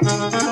Mm-hmm.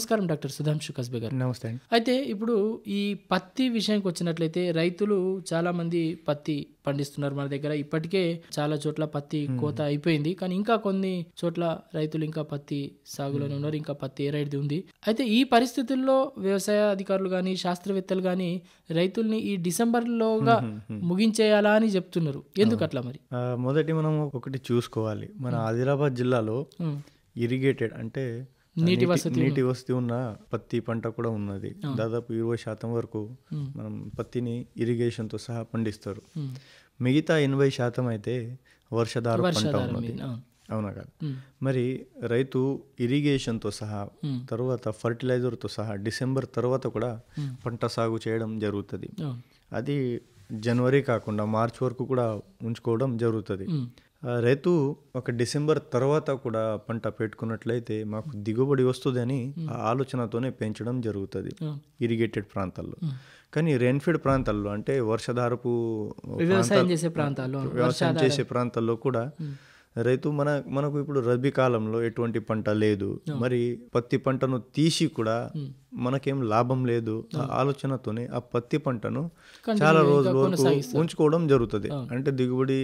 నమస్కారం doctor Sudhanshu కస్బే గారు నమస్తే అయితే ఇప్పుడు ఈ పత్తి విషయానికి వచ్చినట్లయితే రైతులు చాలా మంది పత్తి పండిస్తున్నారు మన దగ్గర ఇప్పటికే చాలా చోట్ల పత్తి కోత అయిపోయింది కానీ ఇంకా కొన్ని చోట్ల రైతులు ఇంకా పత్తి సాగులోనే ఉన్నారు ఇంకా పత్తి ఏరైడ్ది ఉంది అయితే ఈ పరిస్థితుల్లో వ్యవసాయ అధికారులు కానీ శాస్త్రవేత్తలు కానీ రైతుల్ని ఈ డిసెంబర్లోగా ముగించేయాలా అని చెప్తున్నారు ఎందుకు అట్లా మరి మొదటి మనం ఒకటి చూసుకోవాలి మన ఆదిలాబాద్ జిల్లాలో ఇరిగేటెడ్ అంటే నీటి వసతి నీటి వసతి ఉన్న పత్తి పంట కూడా ఉన్నది దాదాపు ఇరవై శాతం వరకు మనం పత్తిని ఇరిగేషన్తో సహా పండిస్తారు మిగతా ఎనభై శాతం అయితే వర్షధార పంట ఉన్నది అవునా కాదు మరి రైతు ఇరిగేషన్తో సహా తర్వాత ఫర్టిలైజర్తో సహా డిసెంబర్ తర్వాత కూడా పంట సాగు చేయడం జరుగుతుంది అది జనవరి కాకుండా మార్చ్ వరకు కూడా ఉంచుకోవడం జరుగుతుంది రైతు ఒక డిసెంబర్ తర్వాత కూడా పంట పెట్టుకున్నట్లయితే మాకు దిగుబడి వస్తుందని ఆ ఆలోచనతోనే పెంచడం జరుగుతుంది ఇరిగేటెడ్ ప్రాంతాల్లో కానీ రెయిన్ఫీడ్ ప్రాంతాల్లో అంటే వర్షధారపు వ్యవసాయం చేసే ప్రాంతాల్లో వ్యవసాయం చేసే ప్రాంతాల్లో కూడా రైతు మన మనకు ఇప్పుడు రబీ కాలంలో ఎటువంటి పంట లేదు మరి పత్తి పంటను తీసి కూడా మనకేం లాభం లేదు ఆ ఆలోచనతోనే ఆ పత్తి పంటను చాలా రోజుల వరకు ఉంచుకోవడం జరుగుతుంది అంటే దిగుబడి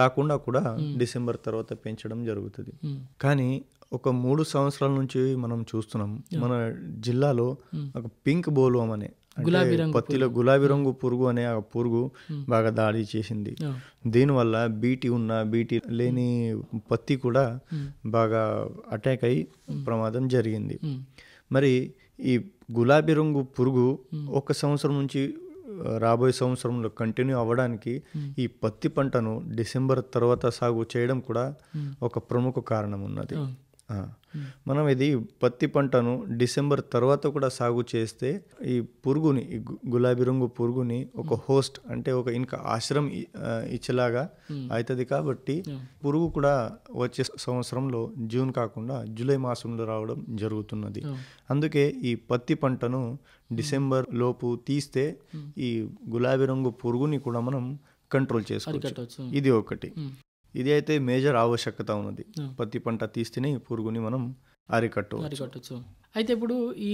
రాకుండా కూడా డిసెంబర్ తర్వాత పెంచడం జరుగుతుంది కానీ ఒక మూడు సంవత్సరాల నుంచి మనం చూస్తున్నాం మన జిల్లాలో ఒక పింక్ బోలు అనే గులాబీ రంగు పత్తిలో గులాబీ రంగు పురుగు అనే ఆ పురుగు బాగా దాడి చేసింది దీనివల్ల బీటీ ఉన్న బీటీ లేని పత్తి కూడా బాగా అటాక్ అయ్యి ప్రమాదం జరిగింది మరి ఈ గులాబీ రంగు పురుగు ఒక సంవత్సరం నుంచి రాబోయే సంవత్సరంలో కంటిన్యూ అవ్వడానికి ఈ పత్తి పంటను డిసెంబర్ తర్వాత సాగు చేయడం కూడా ఒక ప్రముఖ కారణం ఉన్నది మనం ఇది పత్తి పంటను డిసెంబర్ తర్వాత కూడా సాగు చేస్తే ఈ పురుగుని ఈ గులాబీ రంగు పురుగుని ఒక హోస్ట్ అంటే ఒక ఇంకా ఆశ్రమం ఇచ్చేలాగా అవుతుంది కాబట్టి పురుగు కూడా వచ్చే సంవత్సరంలో జూన్ కాకుండా జూలై మాసంలో రావడం జరుగుతున్నది అందుకే ఈ పత్తి పంటను డిసెంబర్ లోపు తీస్తే ఈ గులాబీ రంగు పురుగుని కూడా మనం కంట్రోల్ చేసుకోవచ్చు ఇది ఒకటి ఇది అయితే మేజర్ ఆవశ్యకత ఉన్నది పత్తి పంట తీస్తేనే పురుగుని మనం అరికట్టు అరికట్టచ్చు అయితే ఇప్పుడు ఈ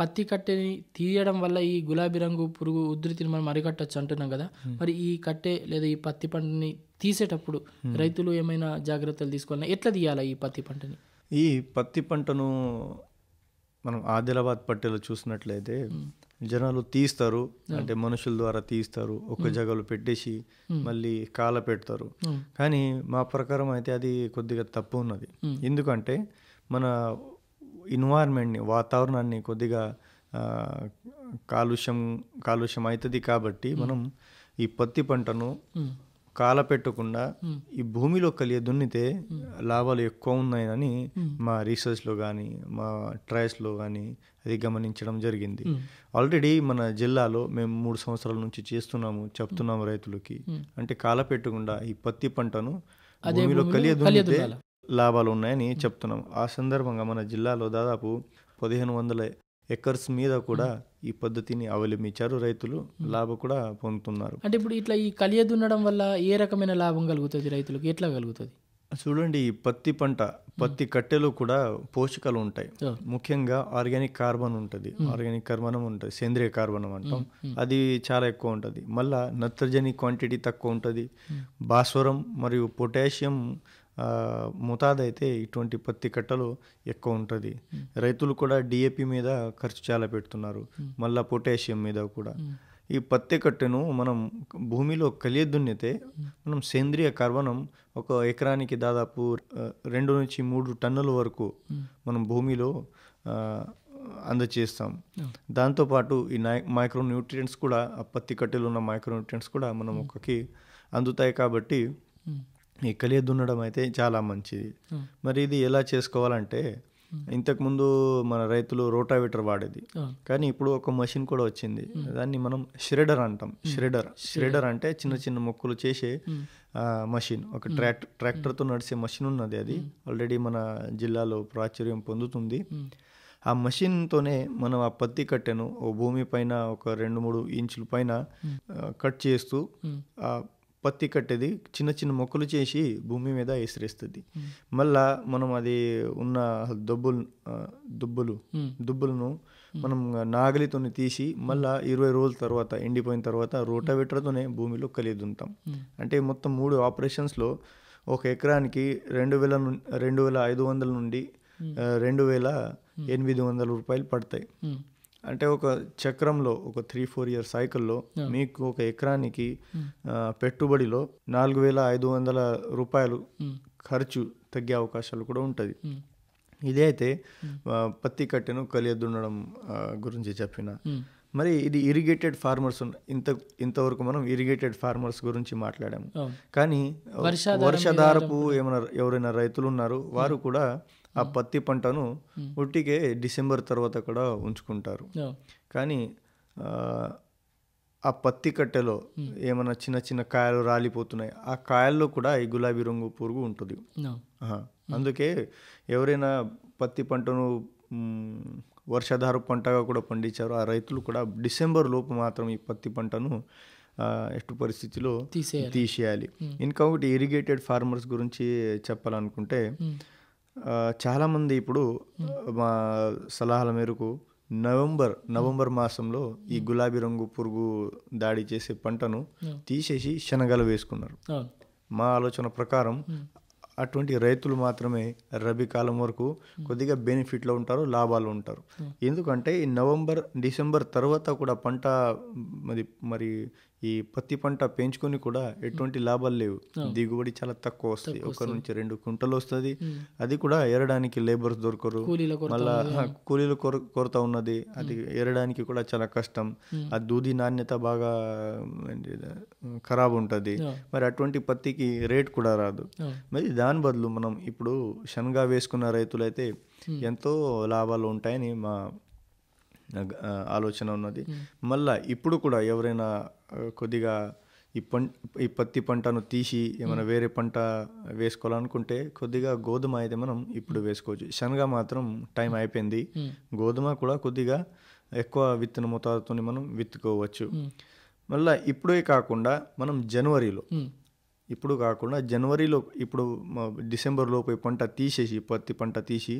పత్తి కట్టెని తీయడం వల్ల ఈ గులాబీ రంగు పురుగు ఉధృతిని మనం అరికట్టచ్చు అంటున్నాం కదా మరి ఈ కట్టె లేదా ఈ పత్తి పంటని తీసేటప్పుడు రైతులు ఏమైనా జాగ్రత్తలు తీసుకోవాలి ఎట్లా తీయాలా ఈ పత్తి పంటని ఈ పత్తి పంటను మనం ఆదిలాబాద్ పట్టెలో చూసినట్లయితే జనాలు తీస్తారు అంటే మనుషుల ద్వారా తీస్తారు ఒక hmm. జగలు పెట్టేసి hmm. మళ్ళీ కాల పెడతారు hmm. కానీ మా ప్రకారం అయితే అది కొద్దిగా తప్పు ఉన్నది ఎందుకంటే మన ఎన్వైర్న్మెంట్ని వాతావరణాన్ని కొద్దిగా కాలుష్యం కాలుష్యం అవుతుంది కాబట్టి మనం ఈ పత్తి పంటను కాల పెట్టకుండా hmm. ఈ భూమిలో కలియ దున్నితే hmm. లాభాలు ఎక్కువ ఉన్నాయని hmm. మా రీసెర్చ్లో కానీ మా ట్రయల్స్లో కానీ అది గమనించడం జరిగింది ఆల్రెడీ మన జిల్లాలో మేము మూడు సంవత్సరాల నుంచి చేస్తున్నాము చెప్తున్నాము రైతులకి అంటే కాల పెట్టకుండా ఈ పత్తి పంటను భూమిలో కలియ దున్నితే లాభాలు ఉన్నాయని చెప్తున్నాం ఆ సందర్భంగా మన జిల్లాలో దాదాపు పదిహేను వందల ఎకర్స్ మీద కూడా ఈ పద్ధతిని అవలంబించారు రైతులు లాభం కూడా పొందుతున్నారు అంటే ఇప్పుడు ఇట్లా ఈ కలియ దున్నడం వల్ల ఏ రకమైన లాభం కలుగుతుంది రైతులకు ఎట్లా కలుగుతుంది చూడండి ఈ పత్తి పంట పత్తి కట్టెలు కూడా పోషకాలు ఉంటాయి ముఖ్యంగా ఆర్గానిక్ కార్బన్ ఉంటుంది ఆర్గానిక్ కార్బనం ఉంటుంది సేంద్రియ కార్బనం అంటాం అది చాలా ఎక్కువ ఉంటుంది మళ్ళా నత్రజని క్వాంటిటీ తక్కువ ఉంటుంది భాస్వరం మరియు పొటాషియం ముతాద్ అయితే ఇటువంటి పత్తి కట్టలు ఎక్కువ ఉంటుంది రైతులు కూడా డిఏపి మీద ఖర్చు చాలా పెడుతున్నారు మళ్ళీ పొటాషియం మీద కూడా ఈ పత్తి కట్టెను మనం భూమిలో కలియదున్నితే మనం సేంద్రియ కర్వనం ఒక ఎకరానికి దాదాపు రెండు నుంచి మూడు టన్నుల వరకు మనం భూమిలో అందచేస్తాం దాంతోపాటు ఈ నై మైక్రో న్యూట్రియంట్స్ కూడా ఆ పత్తి కట్టెలు ఉన్న మైక్రో న్యూట్రియంట్స్ కూడా మనం ఒకకి అందుతాయి కాబట్టి ఈ ఎక్కలే దున్నడం అయితే చాలా మంచిది మరి ఇది ఎలా చేసుకోవాలంటే ఇంతకుముందు మన రైతులు రోటావీటర్ వాడేది కానీ ఇప్పుడు ఒక మషిన్ కూడా వచ్చింది దాన్ని మనం ష్రెడర్ అంటాం ష్రెడర్ ష్రెడర్ అంటే చిన్న చిన్న మొక్కలు చేసే మషిన్ ఒక ట్రాక్ ట్రాక్టర్తో నడిచే మషిన్ ఉన్నది అది ఆల్రెడీ మన జిల్లాలో ప్రాచుర్యం పొందుతుంది ఆ మషిన్తోనే మనం ఆ పత్తి కట్టెను ఓ భూమి పైన ఒక రెండు మూడు ఇంచుల పైన కట్ చేస్తూ పత్తి కట్టేది చిన్న చిన్న మొక్కలు చేసి భూమి మీద విసిరేస్తుంది మళ్ళా మనం అది ఉన్న దుబ్బులు దుబ్బులు దుబ్బులను మనం నాగలితోని తీసి మళ్ళా ఇరవై రోజుల తర్వాత ఎండిపోయిన తర్వాత రోటావేటర్తోనే భూమిలో కలిదుంటాం అంటే మొత్తం మూడు ఆపరేషన్స్లో ఒక ఎకరానికి రెండు వేల రెండు వేల ఐదు వందల నుండి రెండు వేల ఎనిమిది వందల రూపాయలు పడతాయి అంటే ఒక చక్రంలో ఒక త్రీ ఫోర్ ఇయర్ సైకిల్లో మీకు ఒక ఎకరానికి hmm. పెట్టుబడిలో నాలుగు వేల ఐదు వందల రూపాయలు hmm. ఖర్చు తగ్గే అవకాశాలు కూడా ఉంటుంది hmm. ఇదే అయితే పత్తి కట్టెను కలియదుండడం గురించి చెప్పిన మరి ఇది ఇరిగేటెడ్ ఫార్మర్స్ ఇంత ఇంతవరకు మనం ఇరిగేటెడ్ ఫార్మర్స్ గురించి మాట్లాడాము oh. కానీ వర్షాధారపు ఏమైనా ఎవరైనా రైతులు ఉన్నారు వారు కూడా ఆ పత్తి పంటను ఒట్టికే డిసెంబర్ తర్వాత కూడా ఉంచుకుంటారు కానీ ఆ పత్తి కట్టెలో ఏమైనా చిన్న చిన్న కాయలు రాలిపోతున్నాయి ఆ కాయల్లో కూడా ఈ గులాబీ రంగు పురుగు ఉంటుంది అందుకే ఎవరైనా పత్తి పంటను వర్షాధార పంటగా కూడా పండించారు ఆ రైతులు కూడా డిసెంబర్ లోపు మాత్రం ఈ పత్తి పంటను ఎట్టు పరిస్థితిలో తీసేయాలి ఇంకొకటి ఇరిగేటెడ్ ఫార్మర్స్ గురించి చెప్పాలనుకుంటే చాలామంది ఇప్పుడు మా సలహాల మేరకు నవంబర్ నవంబర్ మాసంలో ఈ గులాబీ రంగు పురుగు దాడి చేసే పంటను తీసేసి శనగలు వేసుకున్నారు మా ఆలోచన ప్రకారం అటువంటి రైతులు మాత్రమే రబీ కాలం వరకు కొద్దిగా బెనిఫిట్లో ఉంటారు లాభాలు ఉంటారు ఎందుకంటే ఈ నవంబర్ డిసెంబర్ తర్వాత కూడా పంట మరి మరి ఈ పత్తి పంట పెంచుకొని కూడా ఎటువంటి లాభాలు లేవు దిగుబడి చాలా తక్కువ వస్తుంది ఒక నుంచి రెండు కుంటలు వస్తుంది అది కూడా ఏరడానికి లేబర్స్ దొరకరు మళ్ళా కూలీల కొరత ఉన్నది అది ఏరడానికి కూడా చాలా కష్టం ఆ దూది నాణ్యత బాగా ఖరాబ్ ఉంటుంది మరి అటువంటి పత్తికి రేట్ కూడా రాదు మరి దాని బదులు మనం ఇప్పుడు శనగా వేసుకున్న రైతులైతే ఎంతో లాభాలు ఉంటాయని మా ఆలోచన ఉన్నది మళ్ళీ ఇప్పుడు కూడా ఎవరైనా కొద్దిగా ఈ పం ఈ పత్తి పంటను తీసి ఏమైనా వేరే పంట వేసుకోవాలనుకుంటే కొద్దిగా గోధుమ అయితే మనం ఇప్పుడు వేసుకోవచ్చు శనగ మాత్రం టైం అయిపోయింది గోధుమ కూడా కొద్దిగా ఎక్కువ విత్తన మోతాదుతో మనం విత్తుకోవచ్చు మళ్ళీ ఇప్పుడే కాకుండా మనం జనవరిలో ఇప్పుడు కాకుండా జనవరిలో ఇప్పుడు డిసెంబర్లో పోయి పంట తీసేసి పత్తి పంట తీసి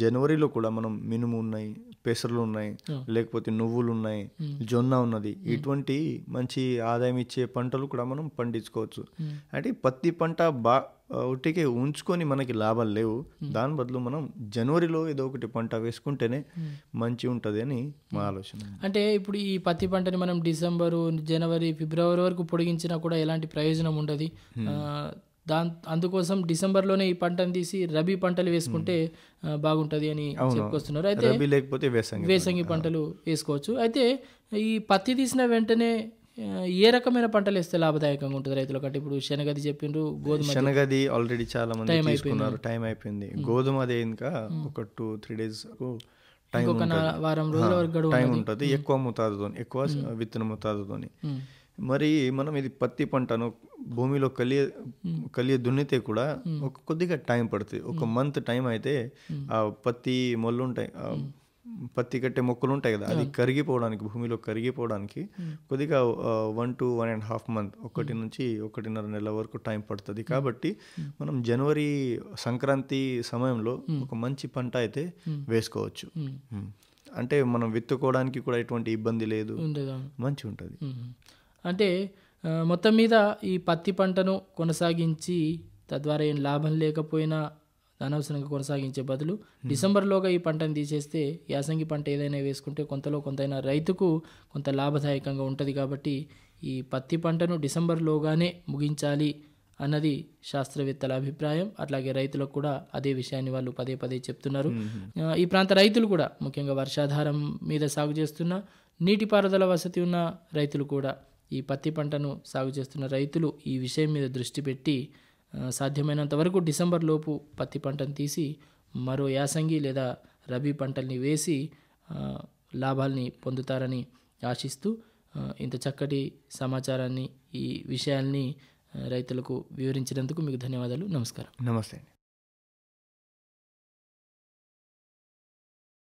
జనవరిలో కూడా మనం మినుము ఉన్నాయి పెసర్లు ఉన్నాయి లేకపోతే నువ్వులు ఉన్నాయి జొన్న ఉన్నది ఇటువంటి మంచి ఆదాయం ఇచ్చే పంటలు కూడా మనం పండించుకోవచ్చు అంటే పత్తి పంట బా ఒకటికే ఉంచుకొని మనకి లాభాలు లేవు దాని బదులు మనం జనవరిలో ఏదో ఒకటి పంట వేసుకుంటేనే మంచి ఉంటుంది అని మా ఆలోచన అంటే ఇప్పుడు ఈ పత్తి పంటని మనం డిసెంబరు జనవరి ఫిబ్రవరి వరకు పొడిగించినా కూడా ఎలాంటి ప్రయోజనం ఉండదు దా అందుకోసం డిసెంబర్లోనే ఈ పంటను తీసి రబీ పంటలు వేసుకుంటే బాగుంటుంది అని చెప్పుకొస్తున్నారు అయితే లేకపోతే వేసంగి పంటలు వేసుకోవచ్చు అయితే ఈ పత్తి తీసిన వెంటనే ఏ రకమైన పంటలు వేస్తే లాభదాయకంగా ఉంటుంది రైతులు అంటే ఇప్పుడు శనగది చెప్పిండ్రు గోధుమ శనగది ఆల్రెడీ చాలా మంది తీసుకున్నారు టైం అయిపోయింది గోధుమ అదే ఇంకా ఒక టూ త్రీ డేస్ టైం వారం రోజుల వరకు టైం ఉంటుంది ఎక్కువ మోతాదుతో ఎక్కువ విత్తన ముతాదుతోని మరి మనం ఇది పత్తి పంటను భూమిలో కలియ కలియ దున్నితే కూడా ఒక కొద్దిగా టైం పడుతుంది ఒక మంత్ టైం అయితే ఆ పత్తి మొల్లు ఉంటాయి పత్తి కట్టే మొక్కలు ఉంటాయి కదా అది కరిగిపోవడానికి భూమిలో కరిగిపోవడానికి కొద్దిగా one to one and half month ఒకటి నుంచి ఒకటిన్నర నెల వరకు టైం పడుతుంది కాబట్టి మనం జనవరి సంక్రాంతి సమయంలో ఒక మంచి పంట అయితే వేసుకోవచ్చు అంటే మనం విత్తుకోవడానికి కూడా ఎటువంటి ఇబ్బంది లేదు మంచి ఉంటుంది అంటే మొత్తం మీద ఈ పత్తి పంటను కొనసాగించి తద్వారా ఏం లాభం లేకపోయినా అనవసరంగా కొనసాగించే బదులు డిసెంబర్లోగా ఈ పంటను తీసేస్తే యాసంగి పంట ఏదైనా వేసుకుంటే కొంతలో కొంతైనా రైతుకు కొంత లాభదాయకంగా ఉంటుంది కాబట్టి ఈ పత్తి పంటను డిసెంబర్లోగానే ముగించాలి అన్నది శాస్త్రవేత్తల అభిప్రాయం అట్లాగే రైతులకు కూడా అదే విషయాన్ని వాళ్ళు పదే పదే చెప్తున్నారు ఈ ప్రాంత రైతులు కూడా ముఖ్యంగా వర్షాధారం మీద సాగు చేస్తున్న నీటిపారుదల వసతి ఉన్న రైతులు కూడా ఈ పత్తి పంటను సాగు చేస్తున్న రైతులు ఈ విషయం మీద దృష్టి పెట్టి సాధ్యమైనంత వరకు డిసెంబర్ లోపు పత్తి పంటను తీసి మరో యాసంగి లేదా రబీ పంటల్ని వేసి లాభాల్ని పొందుతారని ఆశిస్తూ ఇంత చక్కటి సమాచారాన్ని ఈ విషయాల్ని రైతులకు వివరించినందుకు మీకు ధన్యవాదాలు నమస్కారం నమస్తే